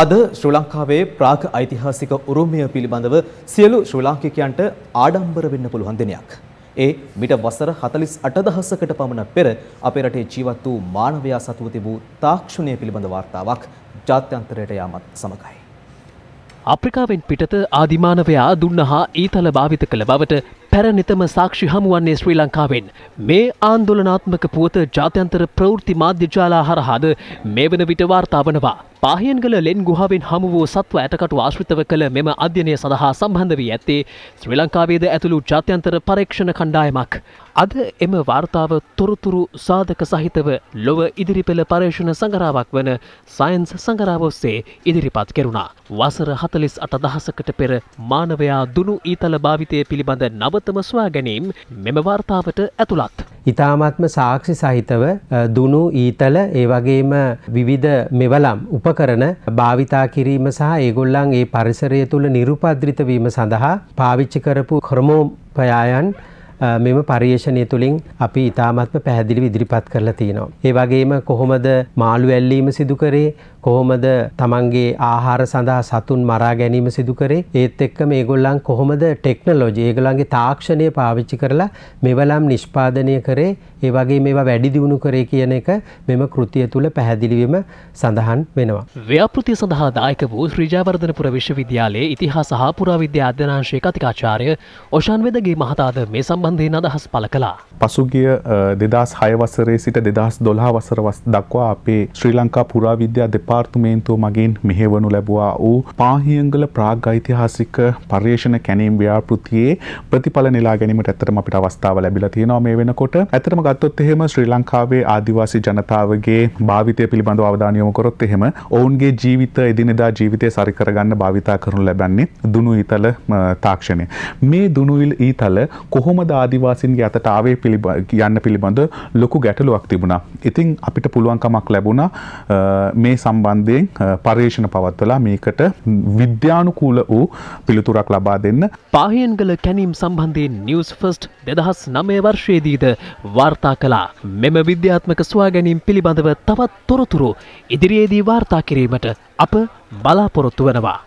අද ශ්‍රී ලංකාවේ ප්‍රාග් ඓතිහාසික උරුමය පිළිබඳව සියලු ශ්‍රී ලාංකිකයන්ට ආඩම්බර වෙන්න පුළුවන් දිනයක්. ඒ මිට වසර 48000කට පමණ පෙර අපේ රටේ ජීවත් වූ මානවයා සතුව තිබූ තාක්ෂණය පිළිබඳ වාර්තාවක් ජාත්‍යන්තරයට යාමත් සමගයි. අප්‍රිකාවෙන් පිටත ආදිමානවයා දුන්න හා ඊතල භාවිත කළ බවට පැරණිතම සාක්ෂි හමුවන්නේ ශ්‍රී ලංකාවෙන්. මේ ආන්දෝලනාත්මක පුවත ජාත්‍යන්තර ප්‍රවෘත්ති මාධ්‍ය ජාලා හරහාද මේ වන විට වාර්තා වනවා. පාහියන්ගල ලෙන් ගුහාවෙන් හමු වූ සත්ව ඇටකටු ආශ්‍රිතව කළ මෙම අධ්‍යනය සඳහා සම්බන්ධ වී ඇත්තේ ශ්‍රී ලංකාවේද ඇතුළු ජාත්‍යන්තර පරීක්ෂණ කණ්ඩායමක්. අද එම වාර්තාව තොරතුරු සාධක සහිතව ලොව ඉදිරිපෙළ පර්ේෂණ සඟරාවක් වන සයින්ස් සඟරාව ඔස්සේ ඉදිරිපත් කෙරුණා. වසර හතලිස් අට දහසකට පෙර මානවයා දුනු ඊතල භාවිතය පිළිබඳ නවතම ස්වා ගැනීම් මෙම වාර්තාවට ඇතුළත්. ඉතාමත්ම සාක්ෂි සහිතව දුනු ඊතල ඒවගේම විවිධ මෙවලම් උපකරන භාවිතා කිරීම සහ ඒගොල්ලන් ඒ පරිසරය තුළ නිරුපද්‍රිතවීම සඳහා පාවිච්චි කරපු ක්‍රමෝපයායන් මෙම පර්යේෂණය තුළින් අපි ඉතාමත්ම පැහැදිලි ඉදිරිපත් කරලා තියෙනවා. ඒ වගේම කොහොමද මාළු ඇල්ලීම සිදු කරේ කොහොමද තමන්ගේ ආහාර සඳහා සතුන් මරා ගැනීම සිදු කරේ ඒත් එක්ක මේගොල්ලන් කොහොමද ටෙක්නොලොජි ඒගොල්ලන්ගේ තාක්ෂණය පාවිච්චි කරලා මෙවලම් නිෂ්පාදනය කරේ ඒ වගේ මේවා වැඩි දියුණු කරේ කියන එක මෙම කෘතිය තුළ පැහැදිලිවීම සඳහන් වෙනවා. ව්‍යාපෘතිය සඳහා දායක වූ ශ්‍රීජාවර්ධනපුර විශ්වවිද්‍යාලයේ ඉතිහාස හා පුරාවිද්‍යා අධ්‍යනාංශයේ කතිකාචාර්ය ඔෂාන්වේදගේ මහතාද මේ සම්බන්ධ සම්බන්ධයෙන් අදහස් පල කලා. පසුගිය දෙදස් හයවසරේ සිට දෙදස් දොලා වසරවස් දක්වා අපේ ශ්‍රී ලංකා පුරාවිද්‍යා දෙපාර්තුමේන්තුව මගින් මෙහෙවනු ලැබවා වූ පාහියංගල ප්‍රාග්ගයිතිහාසික පර්යේෂණ කැනීම් ව්‍යාපෘතියේ ප්‍රතිඵල නිලා ගැනීමට ඇතරම අපිට අවස්ථාව ලැබිලා තියෙනවා මේ වෙනකොට ඇතරම ගත්තොත් එහෙම ශ්‍රී ලංකාවේ ආදිවාසි ජනතාවගේ භාවිතය පිළිබඳව අවධානය යොමු කරොත් එහෙම ඔවුන්ගේ ජීවිත එදිනෙදා ජීවිතය සරිකරගන්න භාවිතා කරනු ලැබන්නේ දුනු ඊතල තාක්ෂණය මේ දුනු ඊතල කොහොමද ආදිවාසින්ගේ අතට ආවේ පිළිබ කියන්න පිළිබඳ ලොකු ගැටලුවක් තිබුණා. ඉතින් අපිට පුළුවන්කමක් ලැබුණා මේ සම්බන්ධයෙන් පර්යේෂණ පවත්වලා මේකට විද්‍යානුකූල වූ පිළිතුරක් ලබා දෙන්න. පාහියන්ගල කැනීම් සම්බන්ධයෙන් නිවස් ෆස්ට් දෙදහස් නමය වර්ෂයේදීද වාර්තා කලා මෙම විද්‍යාත්මක ස්වාගැනීම් පිළිබඳව තවත් තොරතුරු ඉදිරියේදී වාර්තා කිරීමට අප බලාපොරොත්තු වනවා.